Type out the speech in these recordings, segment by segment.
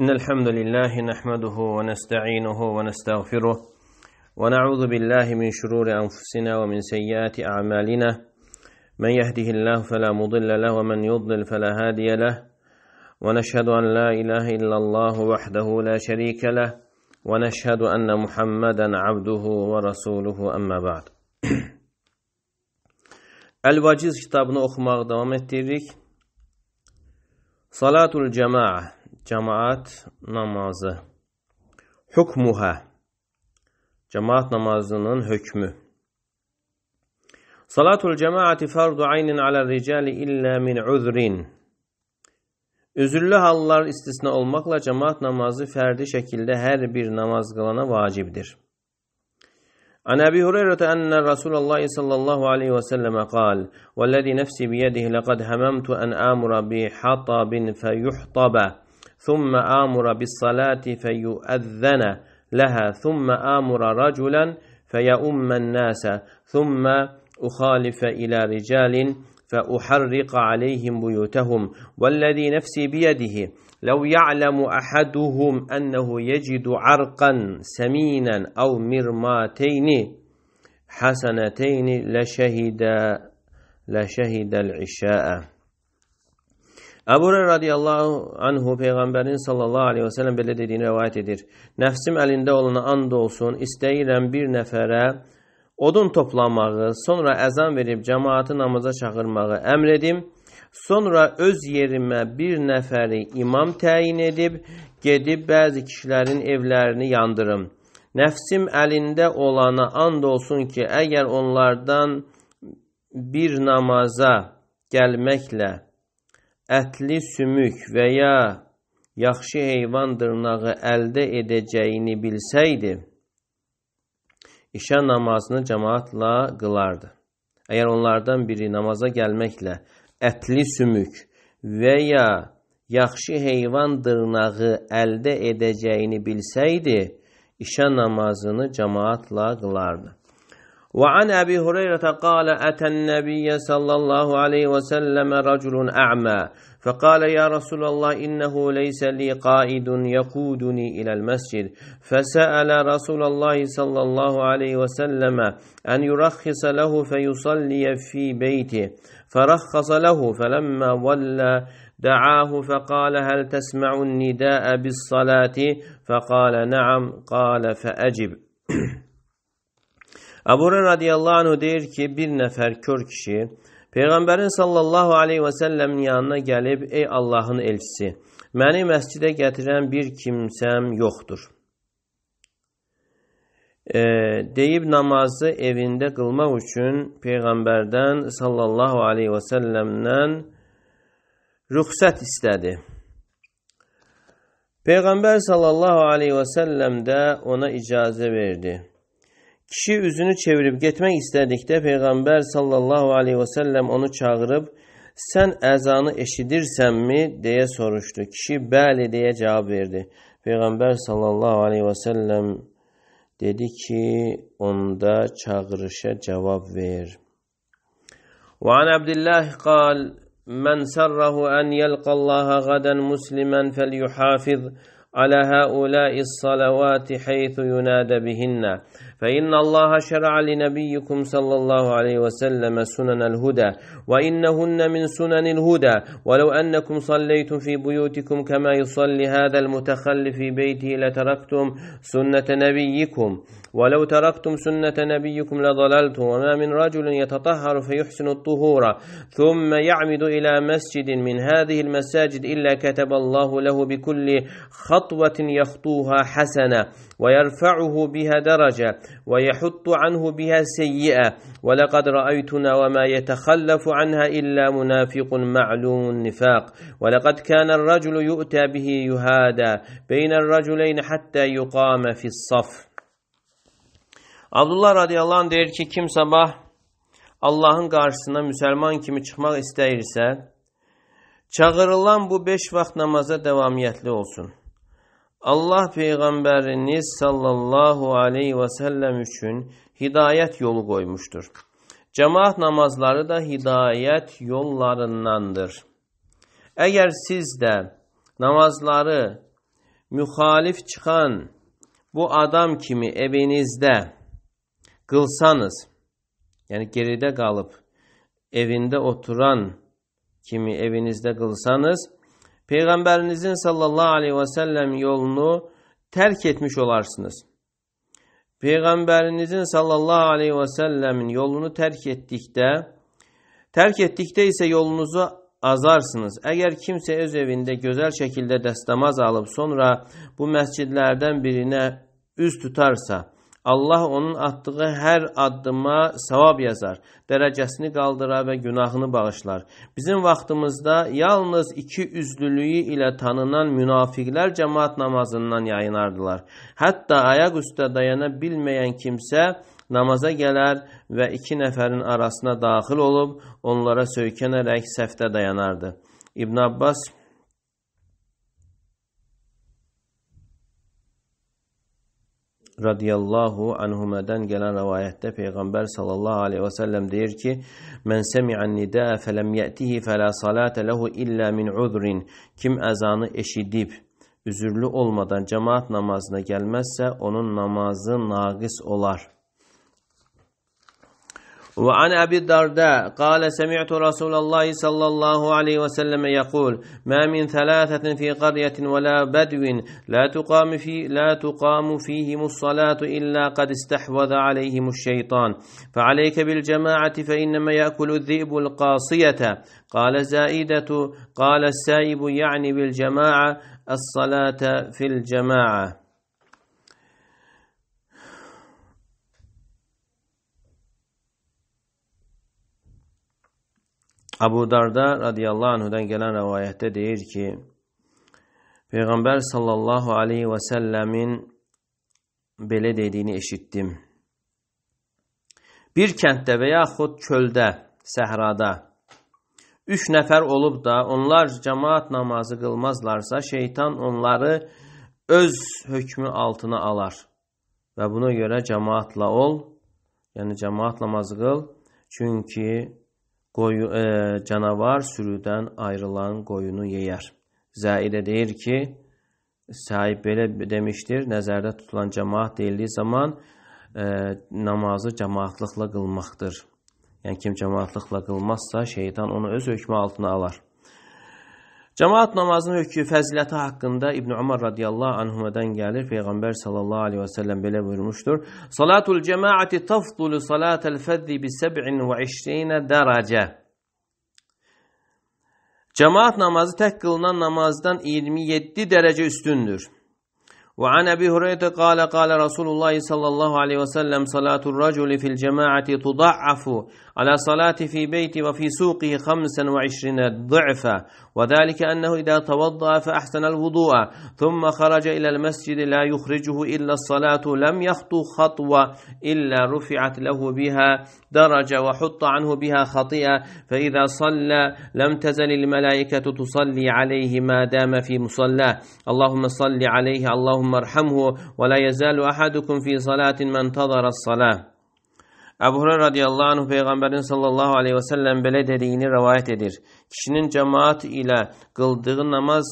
إن الحمد لله نحمده ونستعينه ونستغفره ونعوذ بالله من شرور أنفسنا ومن سيئات أعمالنا من يهده الله فلا مضل له ومن يضلل فلا هادي له ونشهد أن لا إله إلا الله وحده لا شريك له ونشهد أن محمدا عبده ورسوله أما بعد الواجز كتابنا أخماغ okumaya devam صلاة الجماعة Cemaat namazı. Hukmuha. Cemaat namazının hükmü. Salatul cemaati fardu aynin ala ricali illa min uzrin. Üzürlü hallar istisna olmakla cemaat namazı ferdi şekilde her bir namaz kılana vacibdir. An Abi Hureyre enne Resulullah sallallahu aleyhi ve selleme kal وَالَّذِي نَفْسِ بِيَدِهِ لَقَدْ هَمَمْتُ أَنْ آمُرَ بِحَطَبٍ فَيُحْطَبَ ثم آمر بالصلاة فيؤذن لها ثم آمر رجلا فيؤم الناس ثم أخالف إلى رجال فأحرق عليهم بيوتهم والذي نفسي بيده لو يعلم أحدهم أنه يجد عرقا سمينا أو مرماتين حسنتين لشهد لشهد العشاء Əbu Hüreyrə radiyallahu anhu peyğəmbərin sallallahu əleyhi və səlləm belə dediyini rivayet edir. Nəfsim əlində olana and olsun, istəyirəm bir nəfərə odun toplamağı, sonra əzan verib cemaatı namaza çağırmağı əmr edim. Sonra öz yerimə bir nəfəri imam təyin edib, gedib bəzi kişilərin evlərini yandırım. Nəfsim əlində olana and olsun ki, əgər onlardan bir namaza gəlməklə ətli sümük və ya yaxşı heyvan dırnağı əldə edəcəyini bilsəydi, işə namazını cəmaatla qılardı. Əgər onlardan biri namaza gəlməklə ətli sümük və ya yaxşı heyvan dırnağı əldə edəcəyini bilsəydi, işə namazını cəmaatla qılardı. وعن أبي هريرة قال أتى النبي صلى الله عليه وسلم رجل أعمى فقال يا رسول الله إنه ليس لي قائد يقودني إلى المسجد فسأل رسول الله صلى الله عليه وسلم أن يرخص له فيصلي في بيته فرخص له فلما ولى دعاه فقال هل تسمع النداء بالصلاة فقال نعم قال فأجب Əbu radiyallahu anh deyir ki, bir nəfər kör kişi Peyğəmbərin sallallahu aleyhi və səlləmin yanına gəlib, ey Allahın elçisi, məni məscidə gətirən bir kimsəm yoxdur. E, deyib namazı evində qılmaq üçün Peyğəmbərdən sallallahu aleyhi və səlləmdən rüxsət istədi. Peyğəmbər sallallahu aleyhi və səlləm də ona icazə verdi. Kişi üzünü çevirib getmək istədikdə Peyğəmbər sallallahu aleyhi və səlləm onu çağırıb, sən əzanı eşidirsənmi, deyə soruşdu. Kişi bəli deyə cavab verdi. Peyğəmbər sallallahu aleyhi və səlləm dedi ki, onda çağırışa cavab ver. Və an Əbdillah qal, mən sərrəhu ən yəlqəllaha qadən muslimən fəliyuhafiz alə həuləi salavat heythu yunadə bihinnə. فإن الله شرع لنبيكم صلى الله عليه وسلم سنن الهدى وإنهن من سنن الهدى ولو أنكم صليتم في بيوتكم كما يصلي هذا المتخلف في بيته لتركتم سنة نبيكم ولو تركتم سنة نبيكم لضللتم وما من رجل يتطهر فيحسن الطهور ثم يعمد إلى مسجد من هذه المساجد إلا كتب الله له بكل خطوة يخطوها حسنة ويرفعه بها درجة ويحط عنه بها سيئة ولقد رأيتنا وما يتخلف عنها إلا منافق معلوم النفاق ولقد كان الرجل يؤتى به يهادى بين الرجلين حتى يقام في الصف Abdullah radiyallahu anh deyir ki, kim sabah Allahın qarşısına müsəlman kimi çıxmaq istəyirsə, çağırılan bu beş vaxt namaza davamiyyətli olsun. Allah Peyğəmbəriniz sallallahu aleyhi və səlləm üçün hidayət yolu qoymuşdur. Cəmaat namazları da hidayət yollarındandır. Əgər siz də namazları müxalif çıxan bu adam kimi evinizdə Qılsanız, yəni geridə qalıb evində oturan kimi evinizdə qılsanız, Peyğəmbərinizin sallallahu aleyhi və səlləm yolunu tərk etmiş olarsınız. Peyğəmbərinizin sallallahu aleyhi və səlləmin yolunu tərk etdikdə, tərk etdikdə isə yolunuzu azarsınız. Əgər kimsə öz evində gözəl şəkildə dəstəmaz alıb sonra bu məscidlərdən birinə üz tutarsa, Allah onun atdığı hər addıma savab yazar, dərəcəsini qaldırar və günahını bağışlar. Bizim vaxtımızda yalnız iki üzlülüyü ilə tanınan münafiqlər cəmaat namazından yayınardılar. Hətta ayaq üstə dayana bilməyən kimsə namaza gələr və iki nəfərin arasına daxil olub onlara söykənərək səftə dayanardı. İbn Abbas radiyallahu anhumeden gelen rivayette Peygamber sallallahu aleyhi ve sellem der ki Men semi'an nida'a felem ye'tihi fela salate lehu illa min udrin Kim ezanı eşidip üzürlü olmadan cemaat namazına gelmezse onun namazı nagis olar.'' وعن أبي الدرداء قال سمعت رسول الله صلى الله عليه وسلم يقول ما من ثلاثة في قرية ولا بدو لا تقام في لا تقام فيهم الصلاة إلا قد استحوذ عليهم الشيطان فعليك بالجماعة فإنما يأكل الذئب القاصية قال زائدة قال السائب يعني بالجماعة الصلاة في الجماعة Abu Darda radiyallahu anhudan gələn rəvayətdə deyir ki, Peyğəmbər sallallahu aleyhi və səlləmin belə dediyini eşitdim. Bir kənddə və yaxud çöldə, səhrada üç nəfər olub da onlar cəmaat namazı qılmazlarsa şeytan onları öz hökmü altına alar və buna görə cəmaatla ol, yəni cəmaat namazı qıl, çünki Qoyu, e, canavar sürüdən ayrılan qoyunu yeyər. Zəirə deyir ki, sahib belə demişdir, nəzərdə tutulan cəmaat deyildiyi zaman e, namazı cəmaatlıqla qılmaqdır. Yəni kim cəmaatlıqla qılmazsa, şeytan onu öz hökmü altına alar. Cemaat namazının hökmü fəziləti haqqında İbn Ömər radiyallahu anhuma'dan gəlir. Peyğəmbər sallallahu əleyhi və səlləm belə buyurmuşdur. Salatul cemaati tafdulu salatal fəzzi bi 27 dərəcə. Cemaat namazı tək qılınan namazdan 27 dərəcə üstündür. Və an Əbi Hüreyrə qala qala Rasulullah sallallahu əleyhi və səlləm salatul raculi fil cemaati tuda'afu على صلاتي في بيتي وفي سوقه خمسا وعشرين ضعفا وذلك أنه إذا توضأ فأحسن الوضوء ثم خرج إلى المسجد لا يخرجه إلا الصلاة لم يخطو خطوة إلا رفعت له بها درجة وحط عنه بها خطيئة فإذا صلى لم تزل الملائكة تصلي عليه ما دام في مصلاه اللهم صل عليه اللهم ارحمه ولا يزال أحدكم في صلاة ما انتظر الصلاة Əbu Hürə radiyallahu anh Peyğəmbərin sallallahu aleyhi və səlləm belə dediyini rəvayət edir. Kişinin cəmaat ilə qıldığı namaz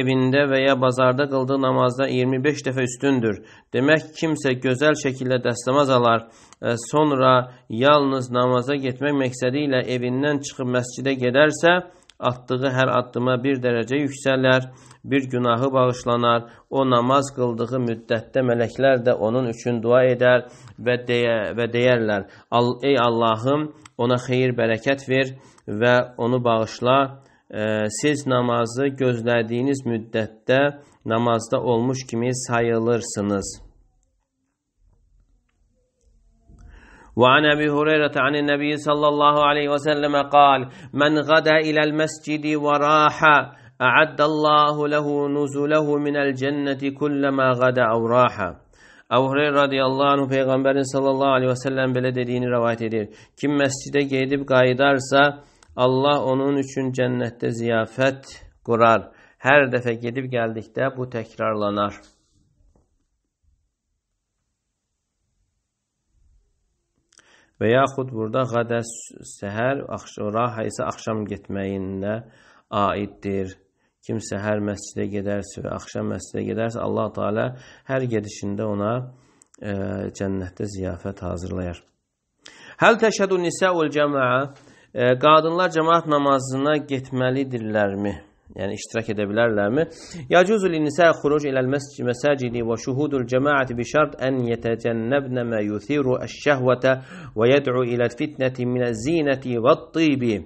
evində və ya bazarda qıldığı namazda 25 dəfə üstündür. Demək kimsə gözəl şəkildə dəstəmaz alar, e, sonra yalnız namaza getmək məqsədi ilə evindən çıxıb məscidə gedərsə, atdığı hər addıma bir dərəcə yüksələr, bir günahı bağışlanar, o namaz qıldığı müddətdə mələklər də onun üçün dua edər və, deyə, və deyərlər, ey Allahım ona xeyir bərəkət ver və onu bağışla, siz namazı gözlədiyiniz müddətdə namazda olmuş kimi sayılırsınız.'' وعن ابي هريره عن النبي صلى الله عليه وسلم قال من غدا الى المسجد وراح اعد الله له نزله من الجنه كلما غدا او راح Əbu Hüreyra radiyallahu anh peyğəmbərin sallallahu əleyhi və səlləm belə dediyini rivayet edir. Kim məscidə gedib qayıdarsa, Allah onun üçün cənnətdə ziyafət qurar. Hər dəfə gedib gəldikdə bu təkrarlanar. Və yaxud burada qədə səhər, ora isə axşam getməyinə aiddir. Kim səhər məscidə gedərsə və axşam məscidə gedərsə, Allah Taala hər gedişində ona e, cənnətdə ziyafət hazırlayar. Həl təşhədun nisəul cəmaa? E, qadınlar cəmaət namazına getməlidirlərmi? yəni iştirak edə bilərlərmi? Yacuzul insa xuruc ilal məscid məsacidi və şuhudul cemaati bi şart an yetecennebne ma yuthiru eş-şehvete və yed'u ilal fitneti minez-zinati vat-tibi.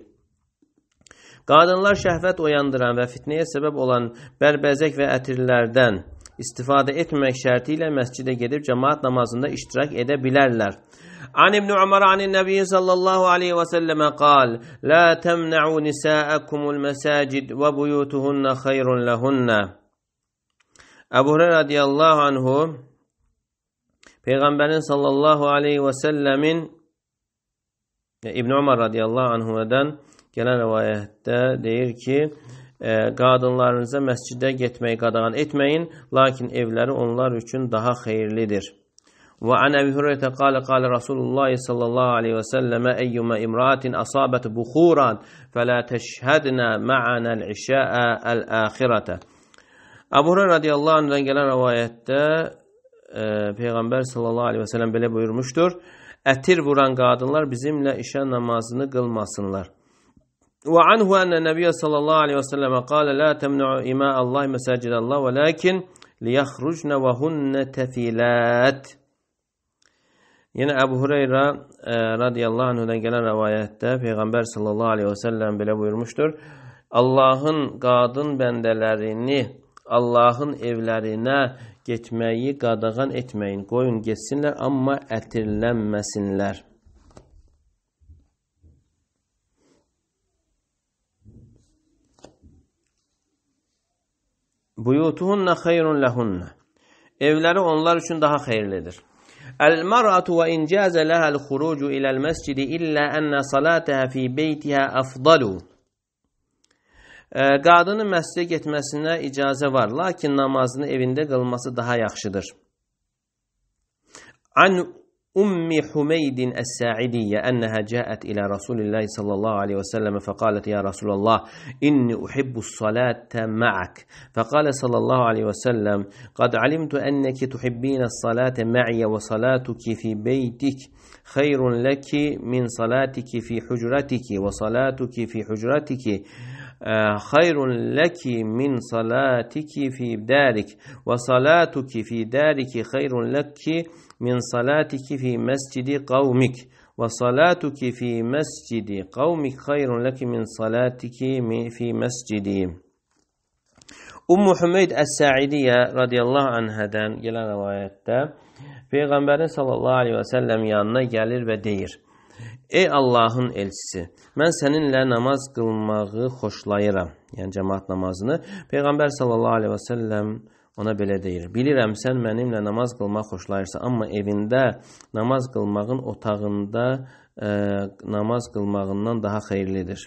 Qadınlar şəhvət oyandıran və fitnəyə səbəb olan bərbəzək və ətirlərdən istifadə etmək şərti ilə məscidə gedib cemaat namazında iştirak edə bilərlər. عن ابن عمر عن النبي صلى الله عليه وسلم قال لا تمنعوا نساءكم المساجد وبيوتهن خير لهن Əbu Hüreyra radiyallahu anhu Peyğəmbərin sallallahu aleyhi və səlləmin İbn Ömər radiyallahu anhudan gələn rivayətdə deyir ki, qadınlarınıza məscidə getməyi qadağan etməyin, lakin evləri onlar üçün daha xeyirlidir. وعن أبي هريرة قال قال رسول الله صلى الله عليه وسلم أيما امرأة أصابت بخورا فلا تشهدن معنا العشاء الآخرة Abu Hureyre radıyallahu anh'dan gelen rivayette e, Peygamber sallallahu aleyhi ve sellem böyle buyurmuştur. Etir vuran kadınlar bizimle işe namazını kılmasınlar. Ve anhu enne nebiye sallallahu aleyhi ve selleme kâle la temnu'u imâ Allah mesacid Allah velakin liyahrucne ve hunne tefilât. Yenə Əbu Hüreyrə e, radiyallahu anhudan gələn rəvayətdə Peyğəmbər sallallahu aleyhi və səlləm belə buyurmuşdur. Allahın qadın bəndələrini Allahın evlərinə getməyi qadağan etməyin. Qoyun getsinlər, amma ətirlənməsinlər. Buyutuhunna xeyrun lehunna. Evləri onlar üçün daha xeyirlidir. المرأة وإن جاز لها الخروج إلى المسجد إلا أن صلاتها في بيتها أفضل Qadının məscidə getməsinə icazə var, lakin namazını evində qılması daha yaxşıdır. An أم حميد الساعدية أنها جاءت إلى رسول الله صلى الله عليه وسلم فقالت يا رسول الله إني أحب الصلاة معك فقال صلى الله عليه وسلم قد علمت أنك تحبين الصلاة معي وصلاتك في بيتك خير لك من صلاتك في حجرتك وصلاتك في حجرتك آه، خير لك من صلاتك في دارك وصلاتك في دارك خير لك min salatiki fi mescidi kavmik ve salatuki fi mescidi kavmik hayrun leki min salatiki fi mescidi. Ummu Hümeyd Əs-Səidiyyə radiyallahu anhədən gələn rəvayətdə Peyğəmbərin sallallahu aleyhi və səlləm yanına gəlir və deyir Ey Allahın elçisi, mən səninlə namaz qılmağı xoşlayıram. Yəni cəmaat namazını. Peyğəmbər sallallahu aleyhi və səlləm ona belə deyir. Bilirəm sən mənimlə namaz qılmaq xoşlayırsan, amma evində namaz qılmağın otağında ə, e, namaz qılmağından daha xeyirlidir.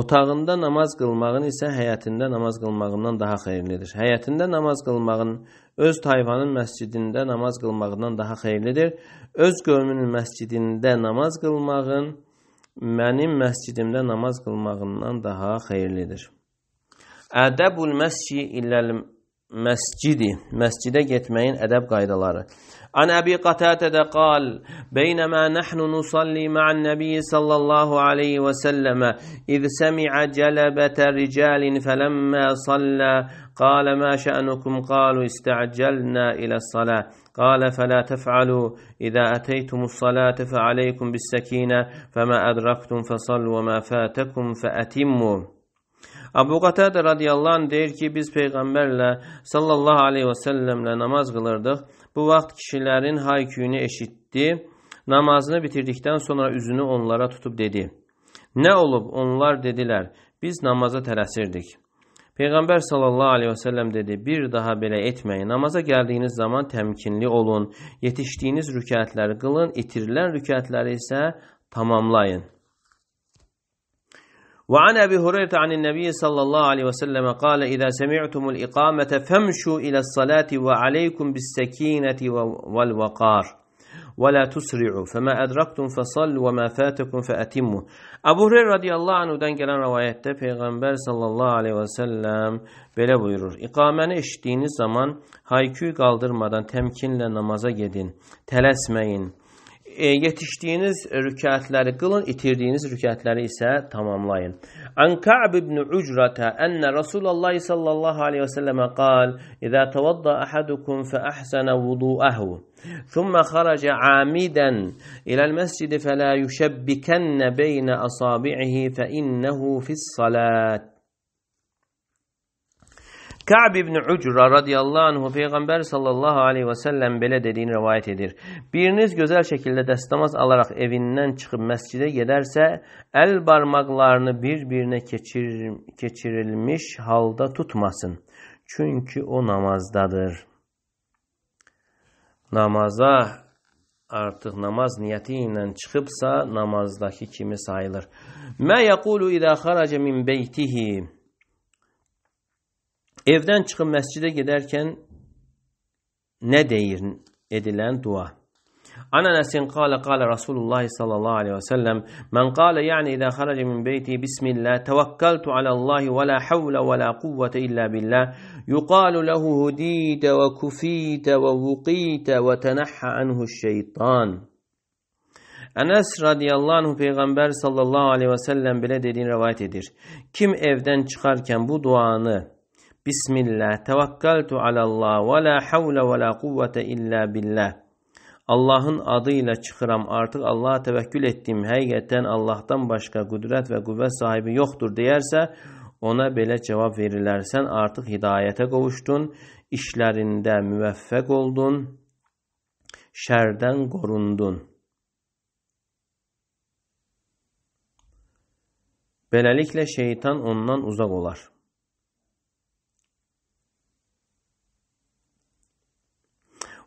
Otağında namaz qılmağın isə həyətində namaz qılmağından daha xeyirlidir. Həyətində namaz qılmağın öz tayvanın məscidində namaz qılmağından daha xeyirlidir. Öz qövmünün məscidində namaz qılmağın mənim məscidimdə namaz qılmağından daha xeyirlidir. Ədəbul məsci illəl məscidi, məscidə getməyin ədəb qaydaları. An Əbi Qatatədə qal, beynəmə nəhnu nusalli ma'an nəbiyyi sallallahu aleyhi və səlləmə, iz səmi'ə cələbətə ricalin fələmmə sallə قال ما شأنكم قالوا استعجلنا إلى الصلاة قال فلا تفعلوا إذا أتيتم الصلاة فعليكم بالسكينة فما أدركتم فصلوا وما فاتكم فأتموا Abu Qatadə radiyallahu anh deyir ki, biz Peyğəmbərlə sallallahu aleyhi və səlləmlə namaz qılırdıq. Bu vaxt kişilərin hayküyünü eşitdi. Namazını bitirdikdən sonra üzünü onlara tutub dedi. Nə olub? Onlar dedilər, biz namaza tələsirdik. Peygamber sallallahu aleyhi ve sellem dedi bir daha böyle etmeyin. Namaza geldiğiniz zaman temkinli olun. Yetiştiğiniz rükətləri qılın. İtirilən rükətləri ise tamamlayın. Ve وعن أبي هريرة عن النبي صلى الله عليه وسلم قال إذا سمعتم الإقامة فامشوا إلى الصلاة وعليكم بالسكينة والوقار وَلَا تُسْرِعُوا فَمَا أَدْرَقْتُمْ فَصَلُّ وَمَا فَاتَكُمْ فَأَتِمُّوا Abu Hureyre radıyallahu anhudan gelen rivayette Peygamber sallallahu aleyhi ve sellem böyle buyurur. İkameni eşittiğiniz zaman hayküyü kaldırmadan temkinle namaza gidin. Tələsməyin. E, yetişdiyiniz rükətləri qılın, itirdiyiniz rükətləri isə tamamlayın. An Ka'b ibn Ucrata enne Rasulullah sallallahu aleyhi ve selleme qal: "İza tavadda ahadukum fa ahsana vudu'ahu" ثم خرج عامدا إلى المسجد فلا يشبكن بين أصابعه فإنه في الصلاة Ka'b ibn Ucra radıyallahu anhu Peygamber sallallahu aleyhi ve sellem belə dediyini rivayet edir. Biriniz gözəl şəkildə dəstəmaz alaraq evindən çıxıb məscidə gedərsə, əl barmaqlarını bir-birinə keçir, keçirilmiş halda tutmasın. Çünki o namazdadır namaza artıq namaz niyyəti ilə çıxıbsa, namazdakı kimi sayılır. Mə yəqulu idə xaraca min beytihi. Evdən çıxıb məscidə gedərkən nə deyir edilən dua? عن انس قال قال رسول الله صلى الله عليه وسلم من قال يعني اذا خرج من بيته بسم الله توكلت على الله ولا حول ولا قوه الا بالله يقال له هديت وكفيت ووقيت وتنحى عنه الشيطان Enes radıyallahu anh peygamber sallallahu aleyhi ve sellem bile dediğini rivayet edir. Kim evden çıkarken bu duanı Bismillah tevekkaltu alallah ve la havle ve la kuvvete illa billah Allahın adı ilə çıxıram. Artıq Allaha təvəkkül etdiyim həqiqətən Allahdan başqa qüdrət və qüvvət sahibi yoxdur deyərsə, ona belə cavab verilər. Sən artıq hidayətə qovuşdun, işlərində müvəffəq oldun, şərdən qorundun. Beləliklə şeytan ondan uzaq olar.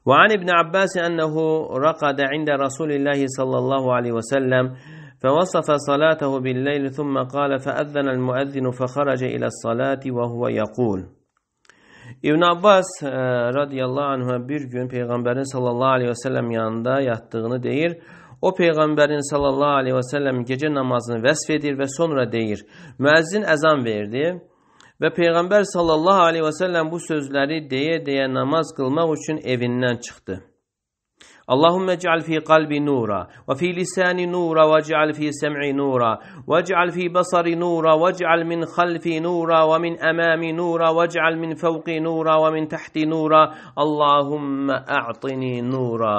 وعن ابن عباس أنه رقد عند رسول الله صلى الله عليه وسلم فوصف صلاته بالليل ثم قال فأذن المؤذن فخرج إلى الصلاة وهو يقول İbn Abbas e, radıyallahu anh'a bir gün Peygamberin sallallahu aleyhi ve sellem yanında yattığını deyir. O Peygamberin sallallahu aleyhi ve sellem gece namazını vesfedir ve sonra deyir. Müezzin ezan verdi. Və Peyğəmbər sallallahu aleyhi və səlləm bu sözləri deyə-deyə namaz qılmaq üçün evindən çıxdı. Allahümme cəal fi qalbi nura və fi lisani nura və cəal fi səm'i nura və cəal fi basari nura və cəal min xalfi nura və min əmami nura və cəal min fəvqi nura və min təhti nura Allahümme ə'tini nura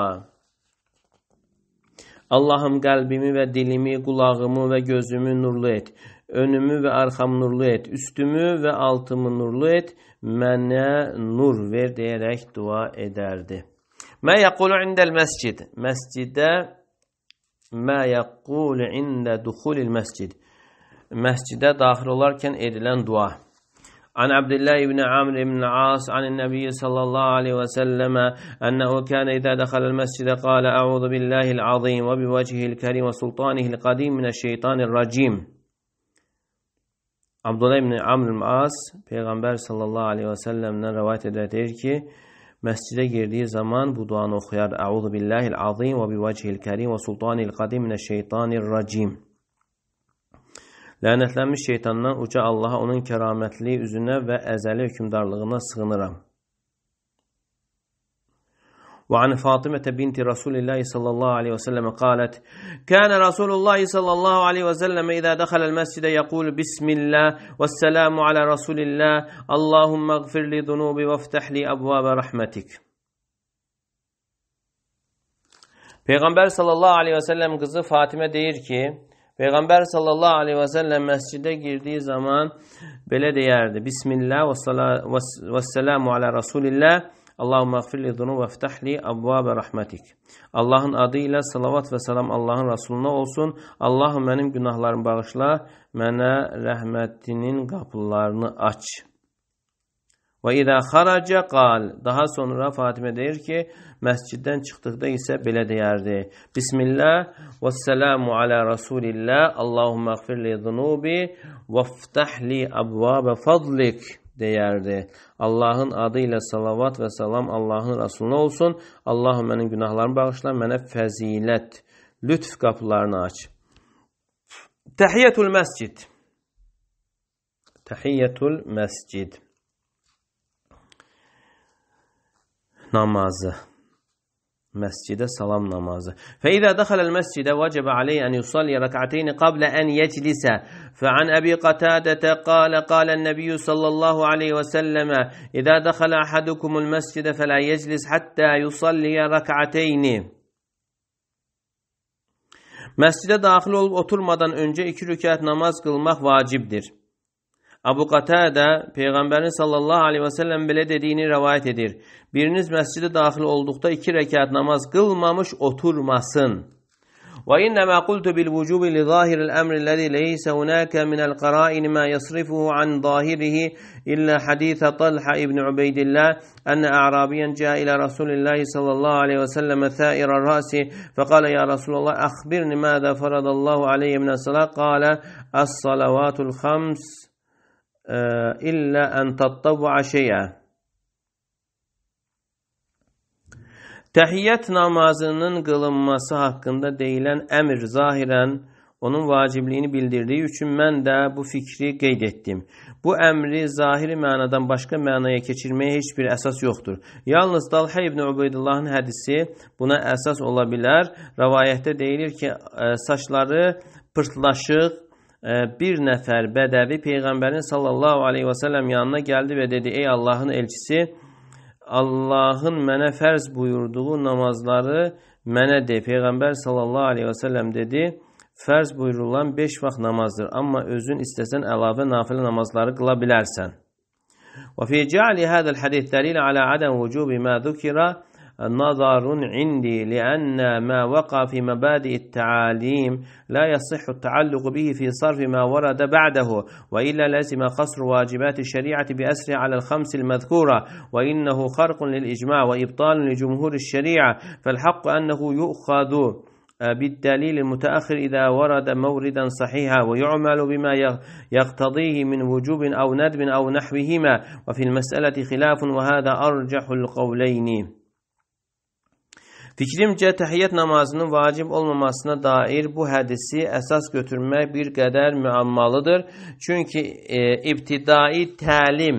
Allahım qəlbimi və dilimi, qulağımı və gözümü nurlu et. önümü ve arkam nurlu et, üstümü ve altımı nurlu et, mene nur ver diyerek dua ederdi. Ma yakulu indel mescid. Mescide ma yakulu inde duhulil mescid. Mescide dahil olarken edilen dua. An Abdullah ibn ibn Amr 'As, عن عبد الله بن عامر بن kana عن النبي al الله عليه وسلم أنه كان إذا دخل المسجد قال al-karim, العظيم وبوجهه الكريم وسلطانه القديم من الشيطان الرجيم Abdullah ibn Amr As Peyğəmbər sallallahu aleyhi və səlləmdən rəvayət edər deyir ki, məscidə girdiyi zaman bu duanı oxuyar. Əuzu billahil azim və bi vecihil kerim və sultanil qadim minəşşeytanirracim. Lənətlənmiş şeytandan uca Allaha onun kəramətli üzünə və əzəli hökmdarlığına sığınıram. وعن فاطمة بنت رسول الله صلى الله عليه وسلم قالت كان رسول الله صلى الله عليه وسلم إذا دخل المسجد يقول بسم الله والسلام على رسول الله اللهم اغفر لي ذنوبي وافتح لي أبواب رحمتك Peygamber sallallahu aleyhi ve sellem kızı Fatime deyir ki Peygamber sallallahu aleyhi ve sellem mescide girdiği zaman böyle deyerdi. Bismillah ve, ve, ve selamu ala Resulillah Allahumma gfirli zunub və ftahli abvabə rəhmətik. Allahın adı ilə salavat və salam Allahın Rasuluna olsun. Allahım mənim günahlarımı bağışla, mənə rəhmətinin qapılarını aç. Və idə xaraca qal. Daha sonra Fatimə deyir ki, məsciddən çıxdıqda isə belə deyərdi. Bismillah və səlamu alə Rasulillah. Allahumma gfirli zunubi və ftahli abvabə fadlik deyərdi. Allahın adı ilə salavat və salam Allahın Rasuluna olsun. Allah mənim günahlarımı bağışla, mənə fəzilət, lütf qapılarını aç. Təhiyyətul məscid. Təhiyyətul məscid. Namazı məscidə salam namazı. Fə izə dəxələl məscidə vacibə aleyh ən yusalli rəkəteyni qablə ən yeclisə. Fə an Əbi Qatadətə qalə qalən nəbiyyü sallallahu aleyhi və səlləmə İzə dəxələ əhədukumul məscidə fələ yeclis həttə yusalliyə rəkəteyni. Məscidə daxil olub oturmadan öncə iki rükət namaz qılmaq vacibdir. Abu Katada Peygamberin sallallahu aleyhi ve sellem bile dediğini rivayet edir. Biriniz mescide dahil oldukta iki rekat namaz kılmamış oturmasın. Ve innema kultu bil vucubi li zahiril emri lezi leyse hunake minel karain ma yasrifuhu an zahirihi illa haditha Talha ibn Ubeydillah enne a'rabiyen ca ila Resulillahi sallallahu aleyhi ve sellem thâira râsi fekale ya Resulallah akhbirni mâda faradallahu aleyhi minel salat kâle as salavatul khams إلا أن تطوع şeyə. Təhiyyət namazının qılınması haqqında deyilən əmr zahirən onun vacibliyini bildirdiyi üçün mən də bu fikri qeyd etdim. Bu əmri zahiri mənadan başqa mənaya keçirməyə heç bir əsas yoxdur. Yalnız Dalhə ibn Ubeydullahın hədisi buna əsas ola bilər. Rəvayətdə deyilir ki, e, saçları pırtlaşıq bir nəfər bədəvi Peyğəmbərin sallallahu aleyhi və sələm yanına gəldi və dedi, ey Allahın elçisi, Allahın mənə fərz buyurduğu namazları mənə de. Peyğəmbər sallallahu aleyhi və sələm dedi, fərz buyurulan 5 vaxt namazdır, amma özün istəsən əlavə nafilə namazları qıla bilərsən. Və fi cəali hədəl hədisləri ilə alə adəm vücubi mə zükirə نظر عندي لأن ما وقع في مبادئ التعاليم لا يصح التعلق به في صرف ما ورد بعده وإلا لازم قصر واجبات الشريعة بأسرها على الخمس المذكورة وإنه خرق للإجماع وإبطال لجمهور الشريعة فالحق أنه يؤخذ بالدليل المتأخر إذا ورد موردا صحيحا ويعمل بما يقتضيه من وجوب أو ندب أو نحوهما وفي المسألة خلاف وهذا أرجح القولين Fikrimcə təhiyyət namazının vacib olmamasına dair bu hədisi əsas götürmək bir qədər müəmmalıdır. Çünki e, ibtidai təlim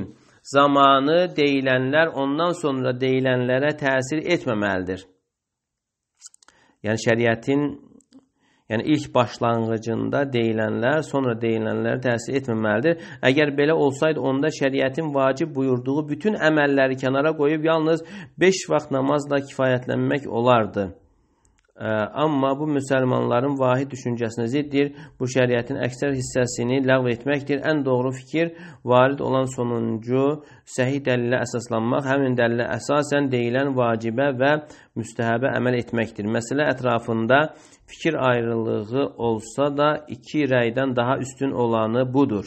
zamanı deyilənlər ondan sonra deyilənlərə təsir etməməlidir. Yəni şəriətin Yəni ilk başlanğıcında deyilənlər sonra deyilənlərə təsir etməməlidir. Əgər belə olsaydı onda şəriətin vacib buyurduğu bütün əməlləri kənara qoyub yalnız 5 vaxt namazla kifayətlənmək olardı. Ə, amma bu müsəlmanların vahid düşüncəsinə ziddir. Bu şəriətin əksər hissəsini ləğv etməkdir. Ən doğru fikir varid olan sonuncu səhih dəlilə əsaslanmaq, həmin dəlilə əsasən deyilən vacibə və müstəhəbə əməl etməkdir. Məsələ ətrafında Fikir ayrılığı olsa da iki rəydən daha üstün olanı budur.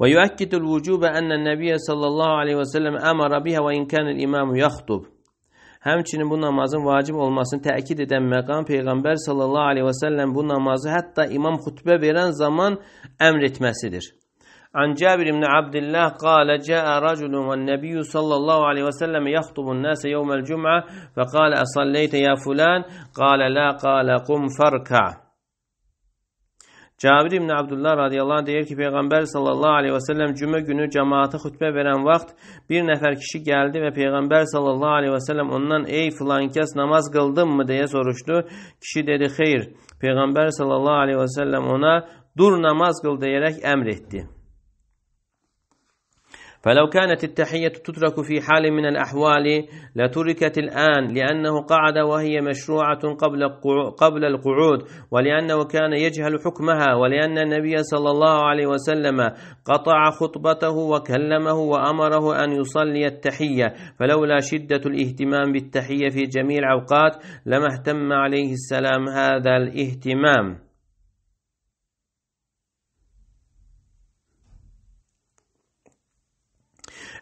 Ve yuakkidul vücube enne nebiye sallallahu aleyhi ve sellem emara biha ve imkanil imamu yaxtub. Həmçinin bu namazın vacib olmasını təkid edən məqam Peyğəmbər sallallahu aleyhi və səlləm bu namazı hətta imam xutbə verən zaman əmr etməsidir. عن جابر بن عبد الله قال جاء رجل والنبي صلى الله عليه وسلم يخطب الناس يوم الجمعة فقال أصليت يا فلان قال لا قال قم فاركع Cabir İbni Abdullah radıyallahu anh deyir ki Peygamber sallallahu aleyhi ve sellem cümə günü cemaata xütbə veren vaxt bir nefer kişi geldi ve Peygamber sallallahu aleyhi və səlləm ondan ey filan kes namaz qıldın mı diye soruşdu. Kişi dedi xeyr. Peygamber sallallahu aleyhi və səlləm ona dur namaz qıl deyərək emretti. فلو كانت التحية تترك في حال من الأحوال لتركت الآن لأنه قعد وهي مشروعة قبل قبل القعود ولأنه كان يجهل حكمها ولأن النبي صلى الله عليه وسلم قطع خطبته وكلمه وأمره أن يصلي التحية فلولا شدة الاهتمام بالتحية في جميع الأوقات لما اهتم عليه السلام هذا الاهتمام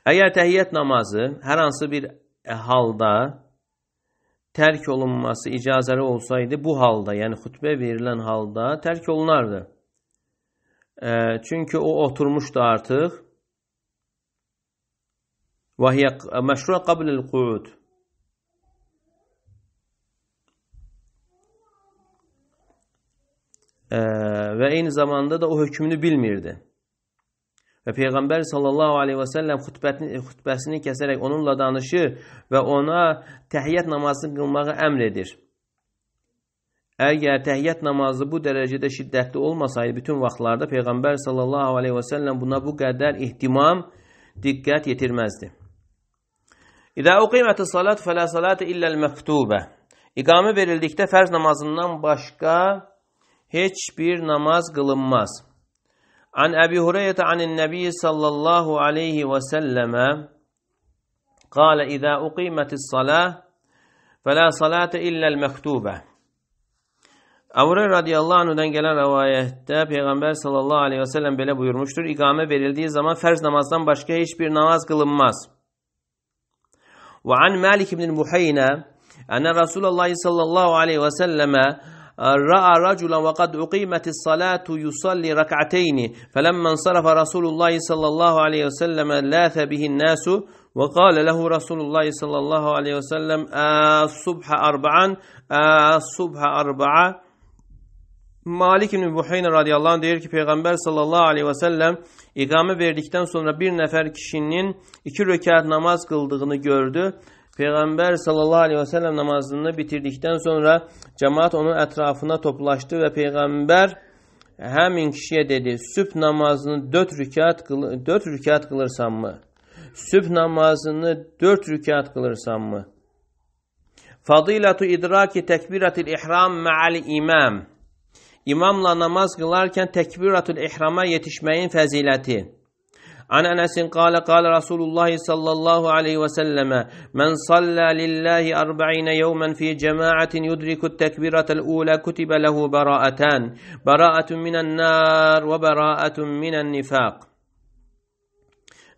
Əgər təhiyyət namazı hər hansı bir halda tərk olunması icazəli olsaydı, bu halda, yəni xütbə verilən halda tərk olunardı. E, çünki o oturmuşdu artıq. Və hiyə məşruə qablil qud. və eyni zamanda da o hökmünü bilmirdi. Və Peyğəmbər sallallahu aleyhi və səlləm xütbətini, xütbəsini kəsərək onunla danışır və ona təhiyyət namazını qılmağı əmr edir. Əgər təhiyyət namazı bu dərəcədə şiddətli olmasaydı bütün vaxtlarda Peyğəmbər sallallahu aleyhi və səlləm buna bu qədər ihtimam, diqqət yetirməzdi. İdə uqimətə salat fələ salatə illəl məktubə. İqamə verildikdə fərz namazından başqa heç bir namaz qılınmaz. عن أبي هريرة عن النبي صلى الله عليه وسلم قال إذا أقيمت الصلاة فلا صلاة إلا المكتوبة Avre radıyallahu anh'dan gelen rivayette Peygamber sallallahu aleyhi ve sellem böyle buyurmuştur. İkame verildiği zaman farz namazdan başka hiçbir namaz kılınmaz. Ve an Malik ibn-i Muhayne enne Resulullah sallallahu aleyhi ve selleme ra'a raculan ve kad uqimetis salatu yusalli rak'ateyni felemmen sarafa Resulullah sallallahu aleyhi ve selleme lâfe bihin nâsu ve kâle lehu Resulullah sallallahu aleyhi ve sellem as-subha arba'an as-subha arba'a Malik ibn i Buhayne radıyallahu anh diyor ki Peygamber sallallahu aleyhi ve sellem ikame verdikten sonra bir nefer kişinin iki rekat namaz kıldığını gördü. Peyğəmbər sallallahu əleyhi və səlləm namazını bitirdikdən sonra cemaat onun ətrafına toplaşdı və peyğəmbər həmin kişiyə dedi: "Sübh namazını 4 rükət 4 rükət qılırsanmı? Sübh namazını 4 rükət qılırsanmı?" Fadilatu idraki təkbiratil ihram ma'al imam. İmamla namaz qılarkən təkbiratul ihrama yetişməyin fəziləti. عن انس قال قال رسول الله صلى الله عليه وسلم من صلى لله اربعين يوما في جماعه يدرك التكبيره الاولى كتب له براءتان براءه من النار وبراءه من النفاق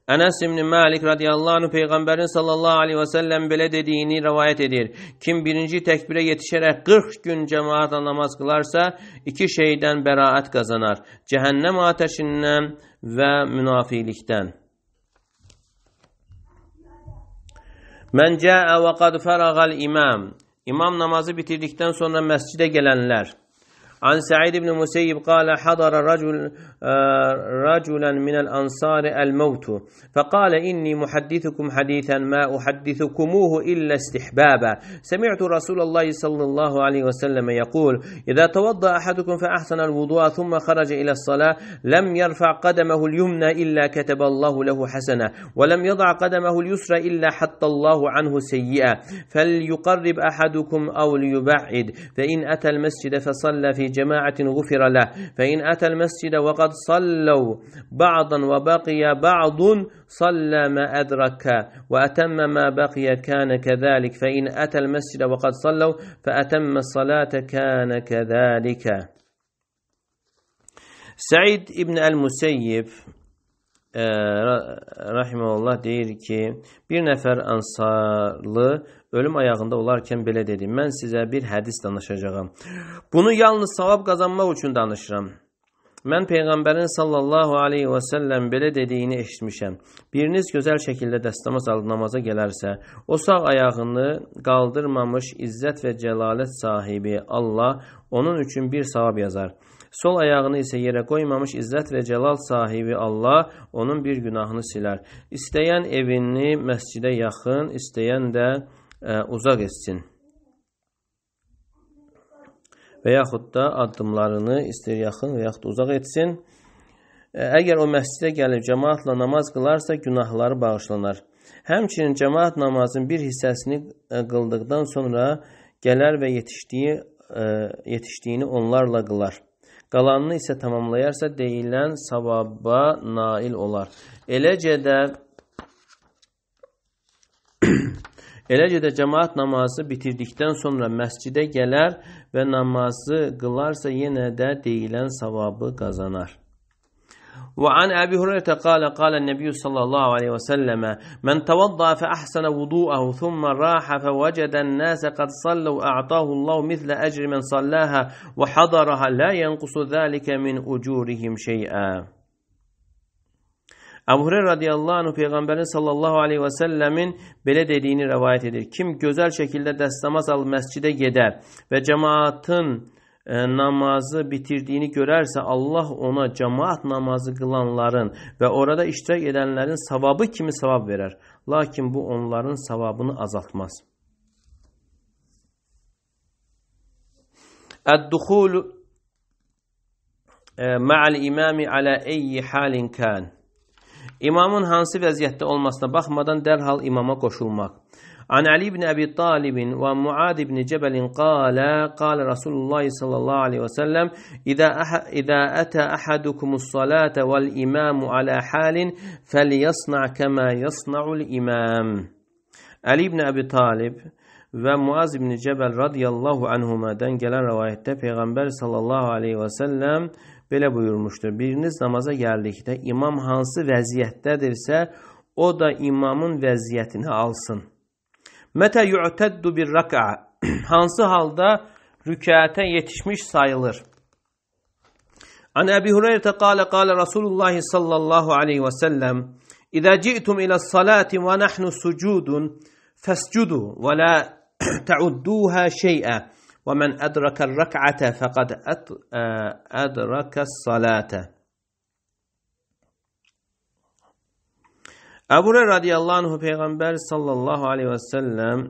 Enes İbni Malik radıyallahu anh Peygamberin sallallahu aleyhi ve sellem böyle dediğini rivayet eder. Kim birinci tekbire yetişerek 40 gün cemaatle namaz kılarsa iki şeyden beraat kazanar. Cehennem ateşinden və münafiqlikdən. Mən cəə və qad fərəğəl imam. İmam namazı bitirdikdən sonra məscidə gələnlər. عن سعيد بن المسيب قال حضر رجل آه، رجلا من الأنصار الموت فقال إني محدثكم حديثا ما أحدثكموه إلا استحبابا سمعت رسول الله صلى الله عليه وسلم يقول إذا توضأ أحدكم فأحسن الوضوء ثم خرج إلى الصلاة لم يرفع قدمه اليمنى إلا كتب الله له حسنة ولم يضع قدمه اليسرى إلا حتى الله عنه سيئة فليقرب أحدكم أو ليبعد فإن أتى المسجد فصلى في جماعة غفر له فإن أتى المسجد وقد صلوا بعضا وبقي بعض صلى ما أدرك وأتم ما بقي كان كذلك فإن أتى المسجد وقد صلوا فأتم الصلاة كان كذلك سعيد ابن المسيب e, rahimehullah deyir ki, bir nəfər ansarlı ölüm ayağında olarkən belə dedi: "Mən sizə bir hədis danışacağam. Bunu yalnız savab qazanmaq üçün danışıram. Mən Peyğəmbərin sallallahu aleyhi və səlləm belə dediyini eşitmişəm. Biriniz gözəl şəkildə dəstəma salıb namaza gələrsə, o sağ ayağını qaldırmamış izzət və cəlalət sahibi Allah onun üçün bir savab yazar. Sol ayağını isə yerə qoymamış izzət və cəlal sahibi Allah onun bir günahını silər. İstəyən evini məscidə yaxın, istəyən də ə, e, uzaq etsin. Və yaxud da addımlarını istəyir yaxın və yaxud uzaq etsin. E, əgər o məscidə gəlib cəmaatla namaz qılarsa, günahları bağışlanar. Həmçinin cəmaat namazın bir hissəsini e, qıldıqdan sonra gələr və yetişdiyi yetişdiyini onlarla qılar qalanını isə tamamlayarsa deyilən savaba nail olar. Eləcə də Eləcə də cəmaat namazı bitirdikdən sonra məscidə gələr və namazı qılarsa yenə də deyilən savabı qazanar. وعن أبي هريرة قال قال النبي صلى الله عليه وسلم من توضأ فأحسن وضوءه ثم راح فوجد الناس قد صلوا أعطاه الله مثل أجر من صلاها وحضرها لا ينقص ذلك من أجورهم شيئا Ebu Hureyre radıyallahu anh Peygamberin sallallahu aleyhi ve sellemin böyle dediğini rivayet edir. Kim güzel şekilde destemaz al mescide gider ve cemaatın E, namazı bitirdiyini görərsə Allah ona cemaat namazı qılanların və orada iştirak edənlərin savabı kimi savab verər. Lakin bu onların savabını azaltmaz. Əd-duxul e, ma'al imami ala ayyi halin kan. İmamın hansı vəziyyətdə olmasına baxmadan dərhal imama qoşulmaq. عن علي بن أبي طالب ومعاذ بن جبل قال قال رسول الله صلى الله عليه وسلم إذا, أح إذا أتى أحدكم الصلاة والإمام على حال فليصنع كما يصنع الإمام Ali ibn Əbi Talib və Muaz ibn Cəbəl radiyallahu anhumadan gələn rəvayətdə Peyğəmbər sallallahu aleyhi və səlləm belə buyurmuşdur. Biriniz namaza gəldikdə imam hansı vəziyyətdədirsə, o da imamın vəziyyətini alsın. Mete yu'teddu bir raka'a. Hansı halda rükâte yetişmiş sayılır? An Ebi Hureyre kâle kâle Resulullah sallallahu aleyhi ve sellem İzâ ci'tum ila salâti ve nahnu sucudun fescudu ve la te'udduha şey'e ve men edraka rak'ate fekad edraka salâte. Əbu Hüreyrə radiyallahu anh peyğəmbər sallallahu alayhi və səlləm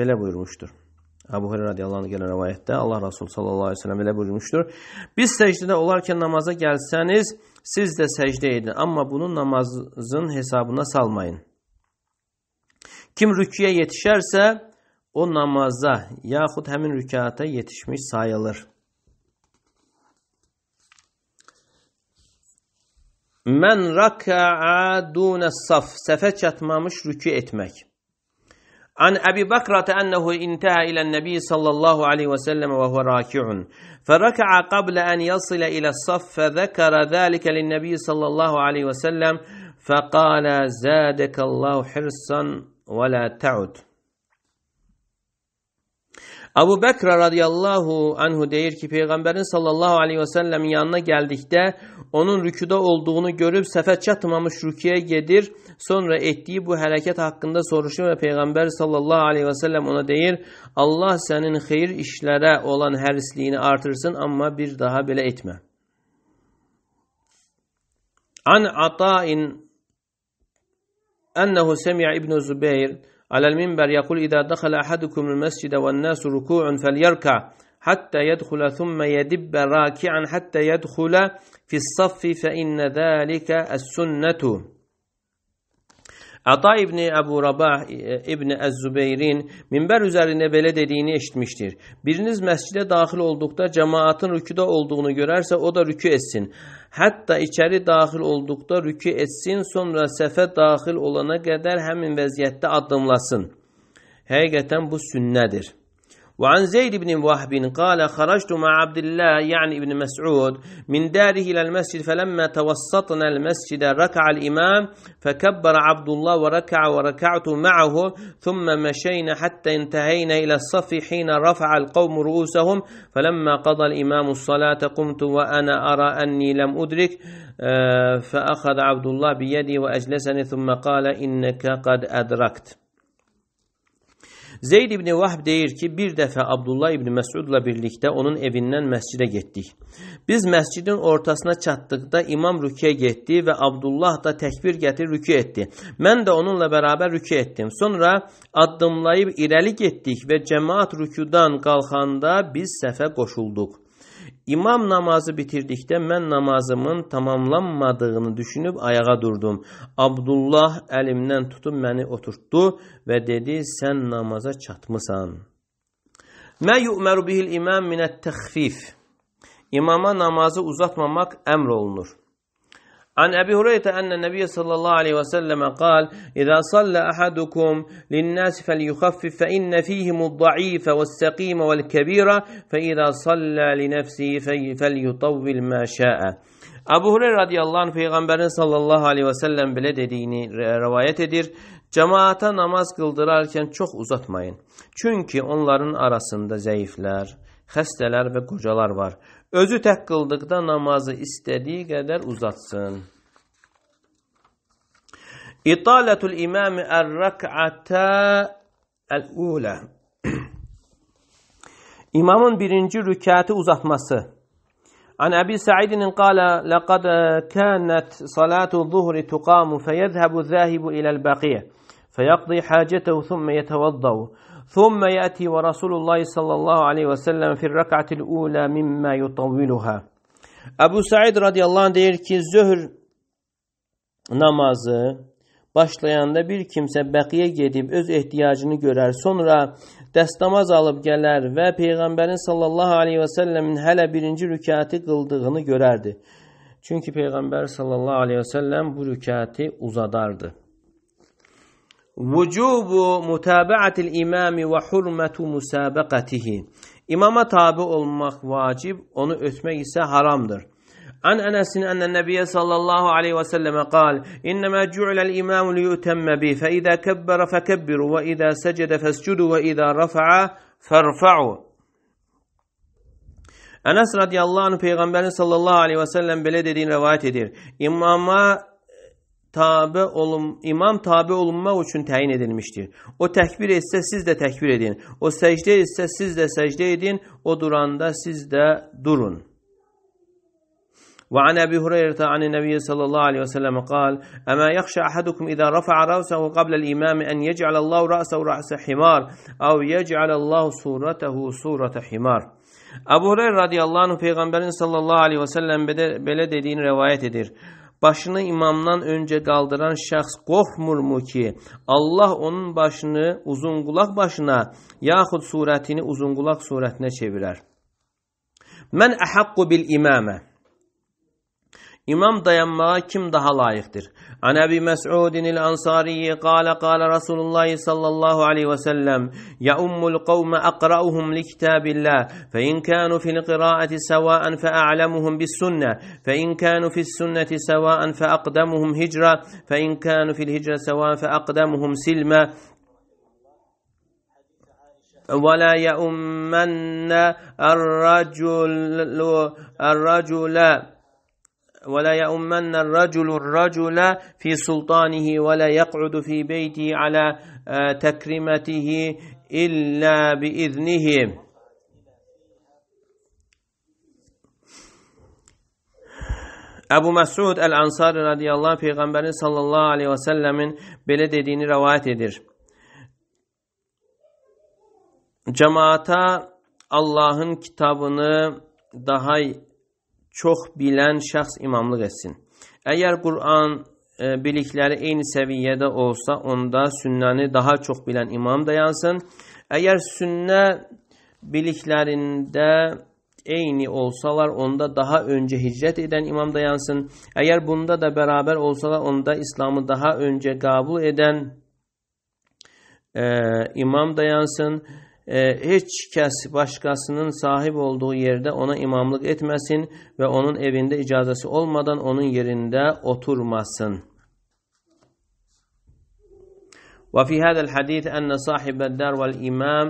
belə buyurmuşdur. Əbu Hüreyrə radiyallahu anh gələn rivayətdə Allah Rasul sallallahu alayhi və səlləm belə buyurmuşdur. Biz səcdədə olarkən namaza gəlsəniz, siz də səcdə edin, amma bunu namazın hesabına salmayın. Kim rüküyə yetişərsə, o namaza yaxud həmin rükata yetişmiş sayılır. Mən raka'a dûne saf. Səfə çatmamış rükü etmək. An Abi Bakrata annahu intaha ila an-nabi sallallahu alayhi wa sallam wa huwa raki'un. Fa raka'a qabla an yasila ila as saf fa dhakara dhalika lin-nabi sallallahu alayhi wa sallam fa qala zadaka Allahu hirsan wa la ta'ud. Abu Bakr radiyallahu anhu deyir ki Peygamberin sallallahu alayhi wa sallam yanına geldikte onun rükuda olduğunu görüp səfə çatmamış rüküyə gedir. Sonra etdiyi bu hərəkət haqqında soruşur və Peyğəmbər sallallahu aleyhi və səlləm ona deyir, Allah sənin xeyir işlərə olan hərisliyini artırsın, amma bir daha belə etmə. An Ata'in أنه سمع ابن زبير على المنبر يقول إذا دخل أحدكم المسجد والناس ركوع فليركع hatta yedhula thumma yedibbe raki'an hatta yedhula fissaffi fe inne zâlike es-sünnetu. Ata İbni Əbu Rabah İbni Əz-Zübeyrin minbər üzərində belə dediyini eşitmişdir. Biriniz məscidə daxil olduqda cəmaatın rükuda olduğunu görərsə, o da rükü etsin. Hətta içəri daxil olduqda rükü etsin, sonra səfə daxil olana qədər həmin vəziyyətdə addımlasın. Həqiqətən bu sünnədir. وعن زيد بن وهب قال خرجت مع عبد الله يعني ابن مسعود من داره إلى المسجد فلما توسطنا المسجد ركع الإمام فكبر عبد الله وركع وركعت معه ثم مشينا حتى انتهينا إلى الصف حين رفع القوم رؤوسهم فلما قضى الإمام الصلاة قمت وأنا أرى أني لم أدرك آه، فأخذ عبد الله بيدي وأجلسني ثم قال إنك قد أدركت Zeyd ibn Vahb deyir ki, bir dəfə Abdullah ibn Məsudla birlikdə onun evindən məscidə getdik. Biz məscidin ortasına çatdıqda İmam rüküyə getdi və Abdullah da təkbir gətirib rükü etdi. Mən də onunla bərabər rükü etdim. Sonra addımlayıb irəli getdik və cəmaat rükudan qalxanda biz səfə qoşulduq. İmam namazı bitirdikdə mən namazımın tamamlanmadığını düşünüb ayağa durdum. Abdullah əlimdən tutub məni oturtdu və dedi: "Sən namaza çatmısan." Mə yu'meru bihil imam minət təxfif. İmama namazı uzatmamaq əmr olunur. عن أبي هريرة أن النبي صلى الله عليه وسلم قال إذا صلى أحدكم للناس فليخفف فإن فيهم الضعيف والسقيم والكبير فإذا صلى لنفسه فليطول ما şəə. Əbu Hüreyrə radiyallahu anh peyğəmbərin sallallahu əleyhi və səlləm belə dediyini rivayet edir. Cemaata namaz qıldırarkən çox uzatmayın. Çünki onların arasında zəiflər, xəstələr və qocalar var. Özü tək qıldıqda namazı istədiyi qədər uzatsın. İtaletul imami er-rak'ata el-ula. İmamın birinci rükəti uzatması. عن أبي سعيد قال لقد كانت صلاة الظهر تقام فيذهب الذاهب إلى البقية فيقضي حاجته thumma يتوضأ ثم يأتي ورسول الله صلى الله عليه və səlləm fi rək'atil ula mimma yutawwiluha. Əbu Said radiyallahu anh deyir ki, zöhr namazı başlayanda bir kimsə bəqiyə gedib öz ehtiyacını görər, sonra dəstəmaz alıb gələr və Peyğəmbərin sallallahu aleyhi və səlləmin hələ birinci rükəti qıldığını görərdi. Çünki Peyğəmbər sallallahu aleyhi və səlləm bu rükəti uzadardı. وجوب متابعة الإمام وحرمة مسابقته إمام تابع olmak واجب onu ötmek ise haramdır. عن أنس أن النبي صلى الله عليه وسلم قال إنما جعل الإمام ليتم به فإذا كبر فكبر وإذا سجد فاسجدوا وإذا رفع فارفعوا Enes radıyallahu anh peygamberin sallallahu aleyhi ve sellem böyle dediğini rivayet edir. İmama tabi olun, imam tabi olunmak için təyin edilmiştir. O təkbir etsə siz də təkbir edin. O secde etsə siz də secde edin. O duranda siz də durun. وعن أبي هريرة عن النبي صلى الله عليه وسلم قال أما يخشى أحدكم إذا رفع رأسه قبل الإمام أن يجعل الله رأسه رأس حمار أو يجعل الله صورته صورة حمار Abu Hureyre radıyallahu anh peygamberin sallallahu aleyhi ve sellem böyle dediğini rivayet edir. başını imamdan öncə qaldıran şəxs qorxmurmu ki, Allah onun başını uzunqulaq başına, yaxud surətini uzunqulaq surətinə çevirər? Mən əhəqqu bil imamə. İmam dayanmaya kim daha layıktır? An Ebi Mes'udin el Ansari'yi kâle kâle Resulullah sallallahu aleyhi ve sellem Ya ummul kavme akra'uhum li kitabillah fe in kânu fil kıraati sevâen fe a'lemuhum bis sünne fe in kânu fil sünneti sevâen fe akdemuhum hicra fe in kânu fil hicra sevâen fe akdemuhum silme ولا يؤمن الرجل الرجل ولا يؤمن الرجل الرجل في سلطانه ولا يقعد في بيته على تكريمته إلا بإذنه Əbu Məsud Əl-Ənsari radiyallahu anh, Peyğəmbərin sallallahu aleyhi və səlləmin belə dediyini rəvayət edir. Cemaata Allahın kitabını daha çox bilən şəxs imamlıq etsin. Əgər Quran e, bilikləri eyni səviyyədə olsa, onda sünnəni daha çox bilən imam dayansın. Əgər sünnə biliklərində eyni olsalar, onda daha öncə hicrət edən imam dayansın. Əgər bunda da bərabər olsalar, onda İslamı daha öncə qəbul edən e, imam dayansın. e, hiç kes başkasının sahip olduğu yerde ona imamlık etmesin ve onun evinde icazesi olmadan onun yerinde oturmasın. وفي هذا الحديث أن صاحب الدار والإمام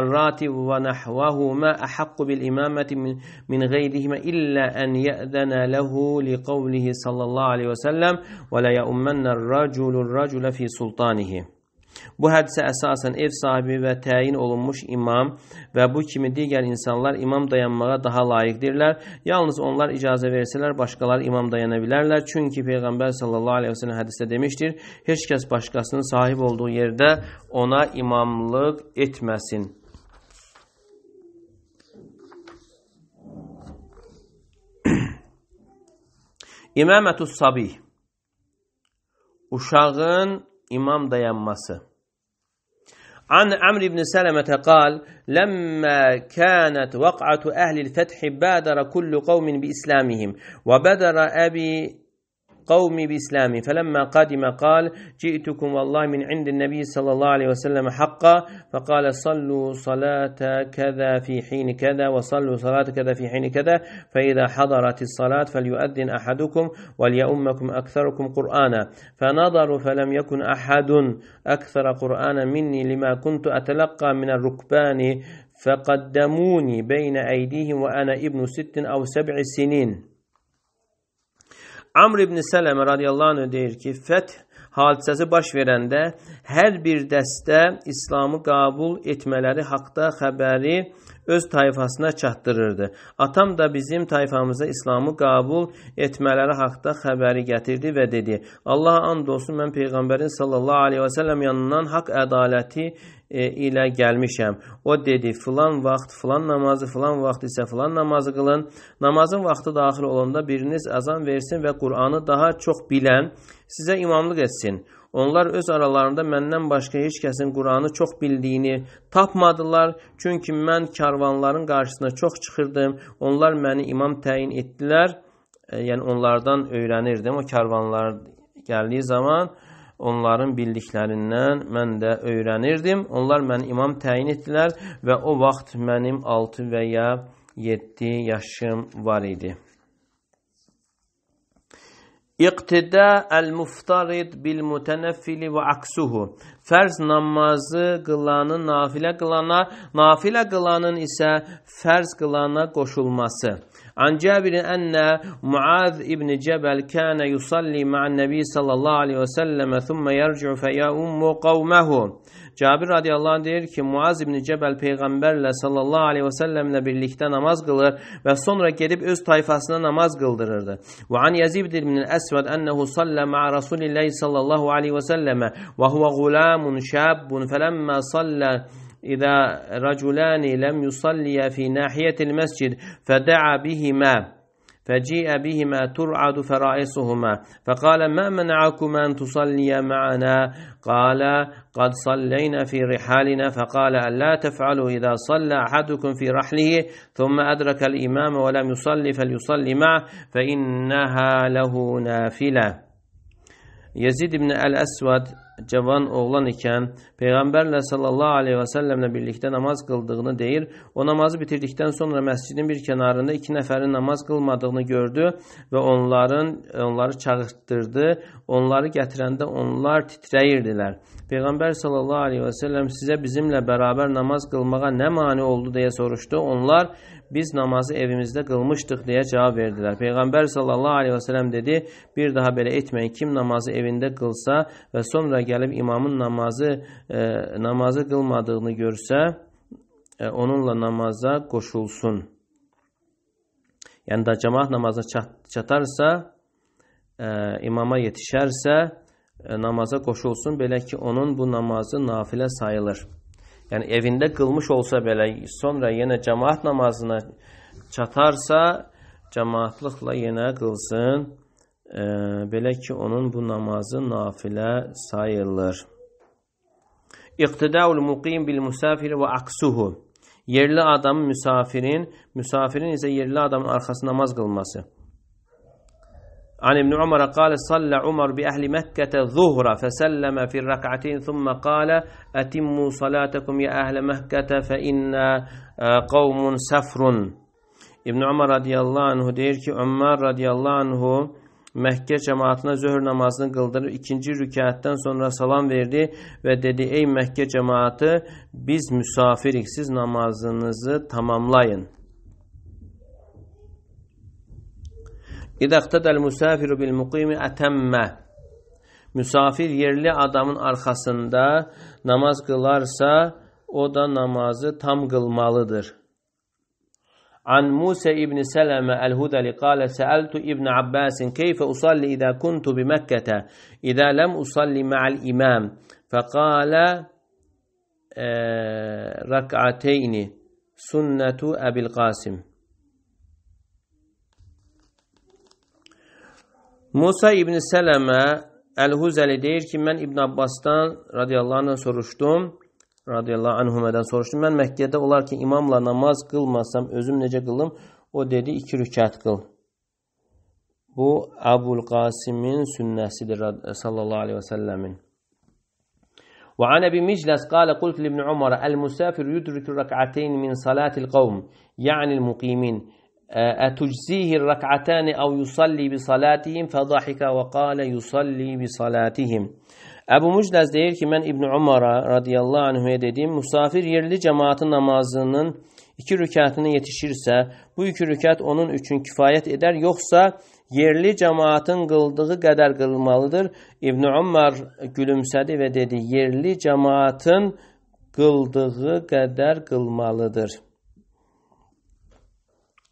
الراتب ونحوهما أحق بالإمامة من غيرهما إلا أن يأذن له لقوله صلى الله عليه وسلم ولا يؤمن الرجل الرجل في سلطانه Bu hədisə əsasən ev sahibi və təyin olunmuş imam və bu kimi digər insanlar imam dayanmağa daha layiqdirlər. Yalnız onlar icazə versələr, başqaları imam dayana bilərlər. Çünki Peyğəmbər sallallahu aleyhi ve sellem hədisdə demişdir, heç kəs başqasının sahib olduğu yerdə ona imamlıq etməsin. İmamətus sabih Uşağın imam dayanması. An Amr ibn Seleme قال لما كانت وقعة أهل الفتح بادر كل قوم بإسلامهم وبدر أبي القوم بإسلامه فلما قدم قال جئتكم والله من عند النبي صلى الله عليه وسلم حقا فقال صلوا صلاة كذا في حين كذا وصلوا صلاة كذا في حين كذا فإذا حضرت الصلاة فليؤذن أحدكم وليؤمكم أكثركم قرآنا فنظروا فلم يكن أحد أكثر قرآنا مني لما كنت أتلقى من الركبان فقدموني بين أيديهم وأنا ابن ست أو سبع سنين Amr ibn Sələmə radiyallahu anh deyir ki, fəth hadisəsi baş verəndə hər bir dəstə İslamı qəbul etmələri haqda xəbəri öz tayfasına çatdırırdı. Atam da bizim tayfamıza İslamı qəbul etmələri haqda xəbəri gətirdi və dedi: "Allah and olsun mən peyğəmbərin sallallahu əleyhi və səlləm yanından haqq ədaləti e, ilə gəlmişəm. O dedi, filan vaxt, filan namazı, filan vaxt isə filan namazı qılın. Namazın vaxtı daxil olanda biriniz əzan versin və Qur'anı daha çox bilən sizə imamlıq etsin. Onlar öz aralarında məndən başqa heç kəsin Qur'anı çox bildiyini tapmadılar. Çünki mən karvanların qarşısına çox çıxırdım. Onlar məni imam təyin etdilər. E, yəni onlardan öyrənirdim. O karvanlar gəldiyi zaman onların bildiklərindən mən də öyrənirdim. Onlar məni imam təyin etdilər və o vaxt mənim 6 və ya 7 yaşım var idi. İqtida əl-muftarid bil-mütənəffili və aksuhu. Fərz namazı qılanı nafilə qılana, nafilə qılanın isə fərz qılana qoşulması. An Cabirin ənnə Muaz ibn Cəbəl kənə yusalli ma'an-nəbi sallallahu aleyhi və səlləmə thumma yərci'u fəyəummu qavməhu. Cabir radıyallahu anh der ki Muaz İbni Cebel peygamberle sallallahu aleyhi ve sellemle birlikte namaz kılır ve sonra gelip öz tayfasına namaz kıldırırdı. Ve an Yazid İbni Esved ennehu salle ma'a Resulillahi sallallahu aleyhi ve selleme ve huve gulamun şabbun felemme salle إذا رجلان لم يصليا في ناحية المسجد فدعا بهما فجيء بهما ترعد فرائصهما فقال ما منعكما أن تصليا معنا قال قد صلينا في رحالنا فقال ألا تفعلوا إذا صلى أحدكم في رحله ثم أدرك الإمام ولم يصلي فليصلي معه فإنها له نافلة يزيد بن الأسود cavan oğlan ikən Peyğəmbərlə sallallahu aleyhi və səlləmlə birlikdə namaz qıldığını deyir. O namazı bitirdikdən sonra məscidin bir kənarında iki nəfərin namaz qılmadığını gördü və onların onları çağırtdırdı. Onları gətirəndə onlar titrəyirdilər. Peyğəmbər sallallahu aleyhi və səlləm sizə bizimlə bərabər namaz qılmağa nə mani oldu deyə soruşdu. Onlar biz namazı evimizdə qılmışdıq deyə cavab verdilər. Peyğəmbər sallallahu aleyhi və sələm dedi, bir daha belə etməyin. Kim namazı evində qılsa və sonra gəlib imamın namazı e, namazı qılmadığını görsə, e, onunla namaza qoşulsun. Yəni da cəmaat namazına çat çatarsa, e, imama yetişərsə, e, namaza qoşulsun, belə ki, onun bu namazı nafilə sayılır yəni evində qılmış olsa belə, sonra yenə cəmaat namazına çatarsa, cəmaatlıqla yenə qılsın. E, belə ki, onun bu namazı nafilə sayılır. İqtidaul muqim bil musafir və aksuhu. Yerli adamın müsafirin, müsafirin isə yerli adamın arxasında namaz qılması. عن ابن عمر قال صلى عمر بأهل مكة ظهر فسلم في الركعتين ثم قال أتموا صلاتكم يا أهل مكة فإن قوم سفر İbn Ömər radiyallahu anhu deyir ki, Ömər radiyallahu anhu Məkkə cəmaatına zöhr namazını qıldırıb ikinci rükətdən sonra salam verdi və dedi: "Ey Məkkə cəmaatı, biz müsafirik, siz namazınızı tamamlayın." İdə əqtədəl müsafiru bil muqimi ətəmmə Müsafir yerli adamın arxasında namaz qılarsa, o da namazı tam qılmalıdır. An Musa ibn Sələmə əl-Hudəli qalə səəltu ibn Abbasin keyfə usalli idə kuntu bi Məkkətə idə ləm usalli məəl imam fəqalə eh, rəkətəyni sünnətu əbil Qasim Musa İbn Sələmə Əl-Huzəli deyir ki, mən İbn Abbasdan radiyallahu anhdan soruşdum, radiyallahu anhümədən soruşdum, mən Məkkədə olarkən imamla namaz qılmasam, özüm necə qılım? O dedi, iki rükət qıl. Bu, Əbul Qasimin sünnəsidir, e, sallallahu aleyhi və səlləmin. وعن ابي مجلس قال قلت لابن عمر المسافر يدرك ركعتين من صلاه القوم يعني المقيمين أتجزيه الركعتان أو يصلي بصلاتهم فضحك وقال يصلي بصلاتهم Əbu Mücləz deyir ki, mən İbn Umara radiyallahu anhüyə dedim, musafir yerli cəmaatın namazının iki rükətini yetişirsə, bu iki rükət onun üçün kifayət edər, yoxsa yerli cəmaatın qıldığı qədər qılmalıdır. İbn Umar gülümsədi və dedi, yerli cəmaatın qıldığı qədər qılmalıdır.''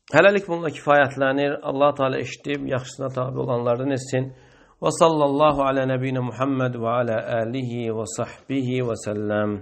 Hələlik bununla kifayətlənir. Allah Teala eşidib, yaxşısına tabi olanlardan etsin. Və sallallahu alə nəbiyinə Muhammed və alə alihi və sahbihi və səlləm.